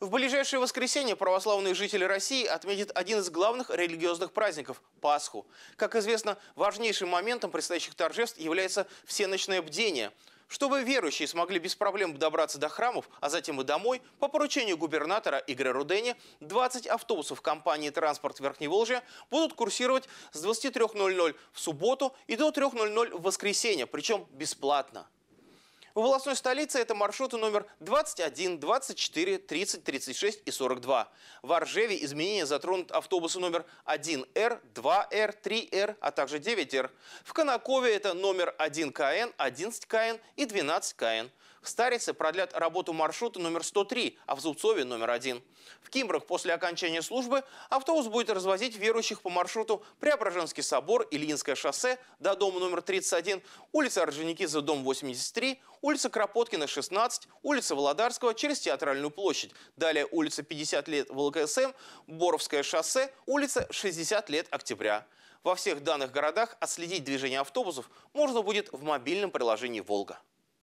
В ближайшее воскресенье православные жители России отметят один из главных религиозных праздников – Пасху. Как известно, важнейшим моментом предстоящих торжеств является всеночное бдение. Чтобы верующие смогли без проблем добраться до храмов, а затем и домой, по поручению губернатора Игоря Рудени 20 автобусов компании «Транспорт Верхневолжья» будут курсировать с 23.00 в субботу и до 3.00 в воскресенье, причем бесплатно. В областной столице это маршруты номер 21, 24, 30, 36 и 42. В Оржеве изменения затронут автобусы номер 1Р, 2Р, 3Р, а также 9Р. В Конакове это номер 1КН, 11КН и 12КН. В Старице продлят работу маршрута номер 103, а в Зубцове номер один. В Кимбрах после окончания службы автобус будет развозить верующих по маршруту Преображенский собор, Ильинское шоссе до дома номер 31, улица Орджоникидзе, дом 83, улица Кропоткина, 16, улица Володарского через Театральную площадь. Далее улица 50 лет ВЛКСМ, Боровское шоссе, улица 60 лет октября. Во всех данных городах отследить движение автобусов можно будет в мобильном приложении «Волга».